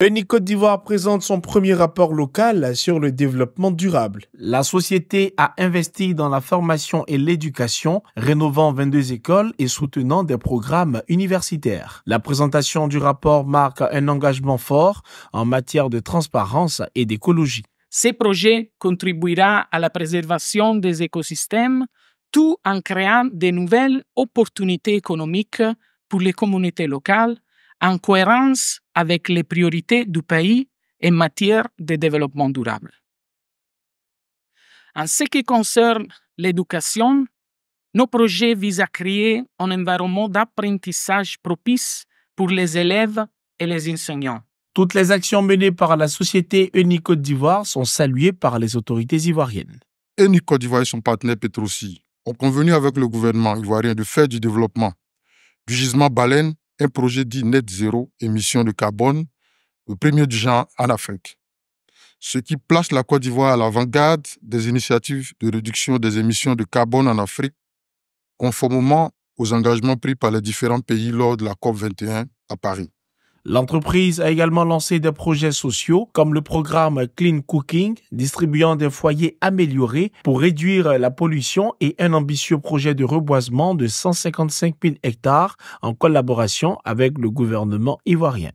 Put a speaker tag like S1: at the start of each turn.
S1: Beni d'Ivoire présente son premier rapport local sur le développement durable. La société a investi dans la formation et l'éducation, rénovant 22 écoles et soutenant des programmes universitaires. La présentation du rapport marque un engagement fort en matière de transparence et d'écologie.
S2: Ces projets contribuera à la préservation des écosystèmes, tout en créant de nouvelles opportunités économiques pour les communautés locales en cohérence avec les priorités du pays en matière de développement durable. En ce qui concerne l'éducation, nos projets visent à créer un environnement d'apprentissage propice pour les élèves et les enseignants.
S1: Toutes les actions menées par la société Unicode d'Ivoire sont saluées par les autorités ivoiriennes.
S3: Unicode d'Ivoire et son partenaire Petrosi ont convenu avec le gouvernement ivoirien de faire du développement du gisement baleine un projet dit net zéro émission de carbone, le premier du genre en Afrique, ce qui place la Côte d'Ivoire à l'avant-garde des initiatives de réduction des émissions de carbone en Afrique, conformément aux engagements pris par les différents pays lors de la COP 21 à Paris. L'entreprise a également lancé
S1: des projets sociaux comme le programme Clean Cooking, distribuant des foyers améliorés pour réduire la pollution et un ambitieux projet de reboisement de 155 000 hectares en collaboration avec le gouvernement ivoirien.